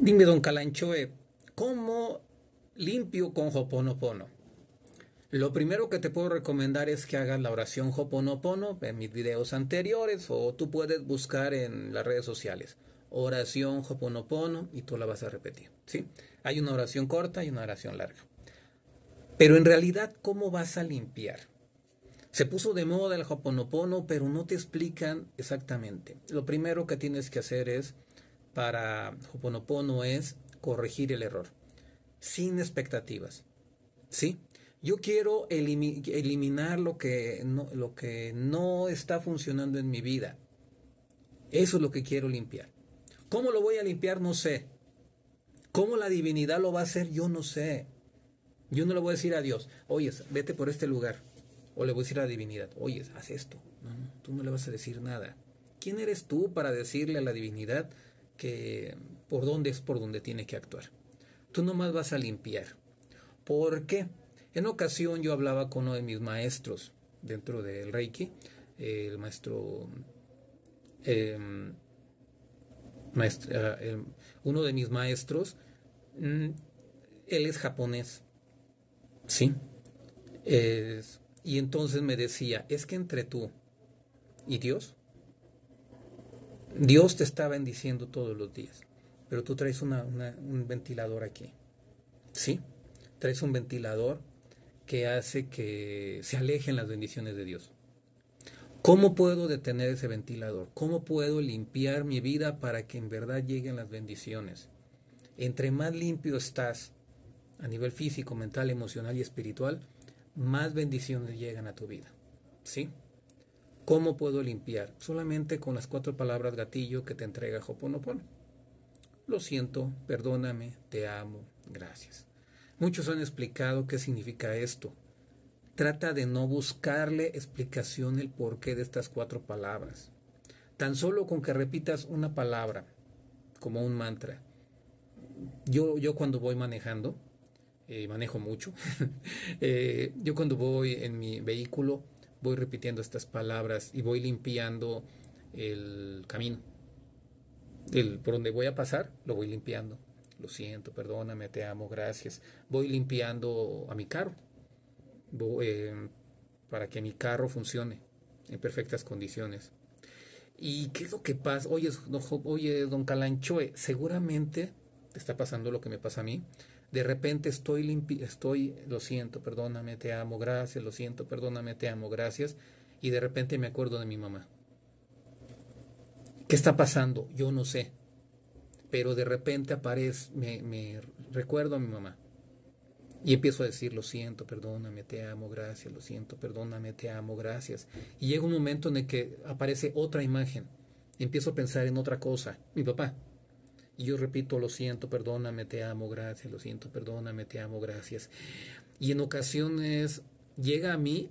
Dime, don Calanchoe, ¿cómo limpio con Hoponopono? Lo primero que te puedo recomendar es que hagas la oración Hoponopono en mis videos anteriores o tú puedes buscar en las redes sociales. Oración Hoponopono y tú la vas a repetir. ¿sí? Hay una oración corta y una oración larga. Pero en realidad, ¿cómo vas a limpiar? Se puso de moda el Hoponopono, pero no te explican exactamente. Lo primero que tienes que hacer es para Hoponopono es corregir el error, sin expectativas. ¿Sí? Yo quiero eliminar lo que, no, lo que no está funcionando en mi vida. Eso es lo que quiero limpiar. ¿Cómo lo voy a limpiar? No sé. ¿Cómo la divinidad lo va a hacer? Yo no sé. Yo no le voy a decir a Dios, oye, vete por este lugar. O le voy a decir a la divinidad, oye, haz esto. No, no, tú no le vas a decir nada. ¿Quién eres tú para decirle a la divinidad que por dónde es por dónde tiene que actuar. Tú nomás vas a limpiar. ¿Por qué? En ocasión yo hablaba con uno de mis maestros dentro del Reiki, el maestro, em, uno de mis maestros, mm, él es japonés, sí, y entonces me decía, es que entre tú y Dios Dios te está bendiciendo todos los días, pero tú traes un ventilador aquí. ¿Sí? Traes un ventilador que hace que se alejen las bendiciones de Dios. ¿Cómo puedo detener ese ventilador? ¿Cómo puedo limpiar mi vida para que en verdad lleguen las bendiciones? Entre más limpio estás a nivel físico, mental, emocional y espiritual, más bendiciones llegan a tu vida. ¿Sí? ¿Cómo puedo limpiar? Solamente con las cuatro palabras gatillo que te entrega Hoponopono. Lo siento, perdóname, te amo, gracias. Muchos han explicado qué significa esto. Trata de no buscarle explicación el porqué de estas cuatro palabras. Tan solo con que repitas una palabra, como un mantra. Yo, yo cuando voy manejando, eh, manejo mucho, eh, yo cuando voy en mi vehículo, voy repitiendo estas palabras y voy limpiando el camino. El, por donde voy a pasar, lo voy limpiando. Lo siento, perdóname, te amo, gracias. Voy limpiando a mi carro eh, para que mi carro funcione en perfectas condiciones. ¿Y qué es lo que pasa? Oye, oye don Calanchoe, seguramente está pasando lo que me pasa a mí. De repente estoy limpio, estoy, lo siento, perdóname, te amo, gracias, lo siento, perdóname, te amo, gracias. Y de repente me acuerdo de mi mamá. ¿Qué está pasando? Yo no sé. Pero de repente aparece, me, me recuerdo a mi mamá. Y empiezo a decir, lo siento, perdóname, te amo, gracias, lo siento, perdóname, te amo, gracias. Y llega un momento en el que aparece otra imagen. Empiezo a pensar en otra cosa, mi papá, y yo repito, lo siento, perdóname, te amo, gracias, lo siento, perdóname, te amo, gracias. Y en ocasiones llega a mí,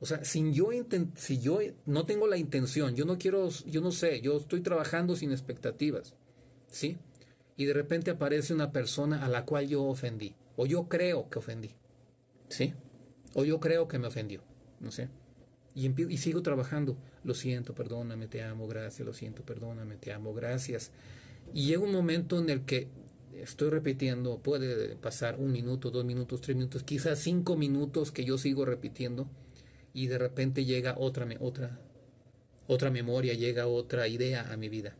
o sea, sin yo si yo no tengo la intención, yo no quiero, yo no sé, yo estoy trabajando sin expectativas, ¿sí? Y de repente aparece una persona a la cual yo ofendí, o yo creo que ofendí, ¿sí? O yo creo que me ofendió, no sé. Y, y sigo trabajando, lo siento, perdóname, te amo, gracias, lo siento, perdóname, te amo, gracias. Y llega un momento en el que, estoy repitiendo, puede pasar un minuto, dos minutos, tres minutos, quizás cinco minutos que yo sigo repitiendo y de repente llega otra, otra, otra memoria, llega otra idea a mi vida.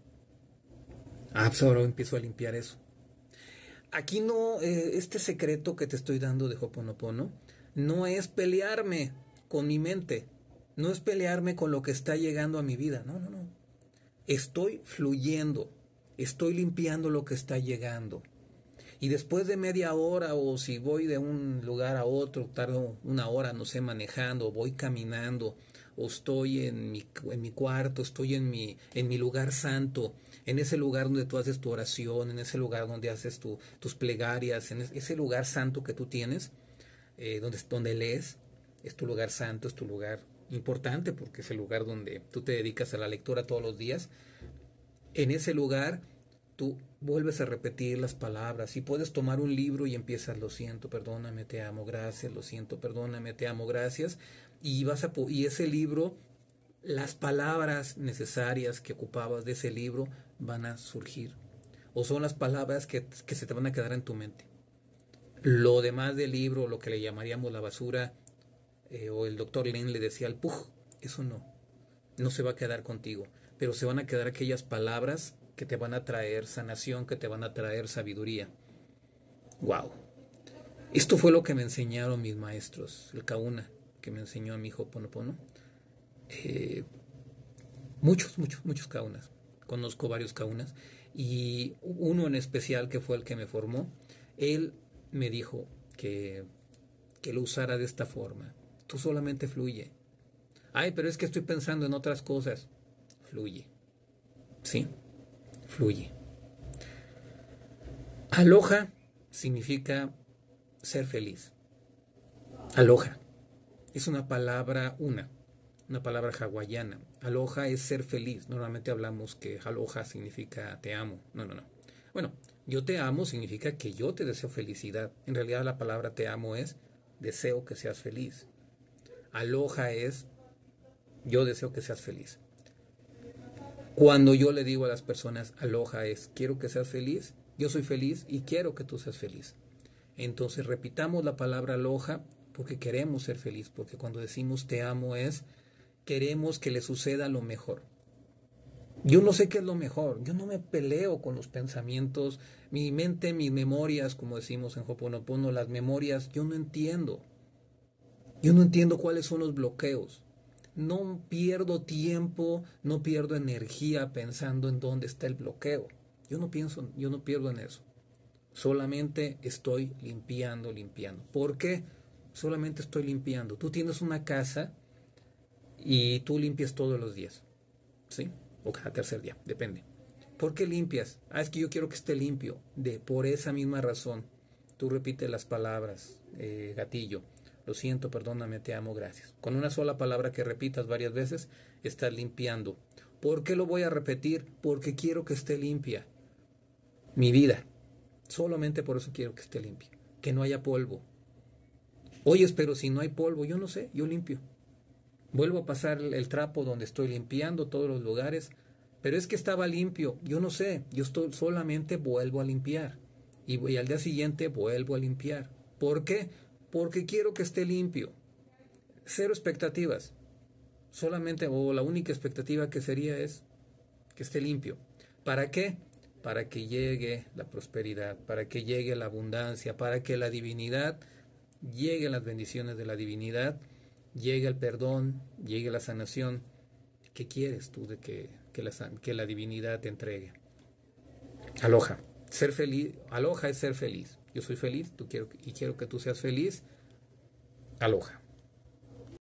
Ah, pues empiezo a limpiar eso. Aquí no, eh, este secreto que te estoy dando de Hoponopono no es pelearme con mi mente, no es pelearme con lo que está llegando a mi vida, no, no, no. Estoy fluyendo estoy limpiando lo que está llegando. Y después de media hora o si voy de un lugar a otro, tardo una hora, no sé, manejando, voy caminando, o estoy en mi, en mi cuarto, estoy en mi, en mi lugar santo, en ese lugar donde tú haces tu oración, en ese lugar donde haces tus plegarias, en ese lugar santo que tú tienes, eh, donde, donde lees, es tu lugar santo, es tu lugar importante porque es el lugar donde tú te dedicas a la lectura todos los días, en ese lugar tú vuelves a repetir las palabras y puedes tomar un libro y empiezas lo siento, perdóname, te amo, gracias, lo siento, perdóname, te amo, gracias y vas a y ese libro las palabras necesarias que ocupabas de ese libro van a surgir o son las palabras que, que se te van a quedar en tu mente. Lo demás del libro, lo que le llamaríamos la basura, eh, o el doctor Len le decía al puj, eso no, no se va a quedar contigo pero se van a quedar aquellas palabras que te van a traer sanación, que te van a traer sabiduría. ¡Wow! Esto fue lo que me enseñaron mis maestros, el Kauna, que me enseñó a mi hijo Ponopono. Eh, muchos, muchos, muchos Kaunas. Conozco varios Kaunas. Y uno en especial que fue el que me formó, él me dijo que, que lo usara de esta forma. Tú solamente fluye. Ay, pero es que estoy pensando en otras cosas fluye. Sí, fluye. Aloja significa ser feliz. Aloja. Es una palabra una, una palabra hawaiana. Aloja es ser feliz. Normalmente hablamos que aloja significa te amo. No, no, no. Bueno, yo te amo significa que yo te deseo felicidad. En realidad la palabra te amo es deseo que seas feliz. Aloja es yo deseo que seas feliz. Cuando yo le digo a las personas, aloja es, quiero que seas feliz, yo soy feliz y quiero que tú seas feliz. Entonces repitamos la palabra aloja porque queremos ser feliz, porque cuando decimos te amo es, queremos que le suceda lo mejor. Yo no sé qué es lo mejor, yo no me peleo con los pensamientos, mi mente, mis memorias, como decimos en Hoponopono, las memorias, yo no entiendo. Yo no entiendo cuáles son los bloqueos no pierdo tiempo, no pierdo energía pensando en dónde está el bloqueo. Yo no pienso, yo no pierdo en eso. Solamente estoy limpiando, limpiando. ¿Por qué? Solamente estoy limpiando. Tú tienes una casa y tú limpias todos los días. ¿Sí? O cada tercer día, depende. ¿Por qué limpias? Ah, es que yo quiero que esté limpio. De por esa misma razón. Tú repites las palabras, eh, gatillo lo siento, perdóname, te amo, gracias. Con una sola palabra que repitas varias veces, estás limpiando. ¿Por qué lo voy a repetir? Porque quiero que esté limpia. Mi vida. Solamente por eso quiero que esté limpia. Que no haya polvo. Oye, pero si no hay polvo, yo no sé, yo limpio. Vuelvo a pasar el trapo donde estoy limpiando todos los lugares. Pero es que estaba limpio, yo no sé, yo solamente vuelvo a limpiar. Y, y al día siguiente vuelvo a limpiar. ¿Por qué? porque quiero que esté limpio. Cero expectativas. Solamente o la única expectativa que sería es que esté limpio. ¿Para qué? Para que llegue la prosperidad, para que llegue la abundancia, para que la divinidad llegue las bendiciones de la divinidad, llegue el perdón, llegue la sanación. ¿Qué quieres tú de que, la, que la divinidad te entregue? Aloja. Ser feliz, aloja es ser feliz. Yo soy feliz tú quiero, y quiero que tú seas feliz. Aloja.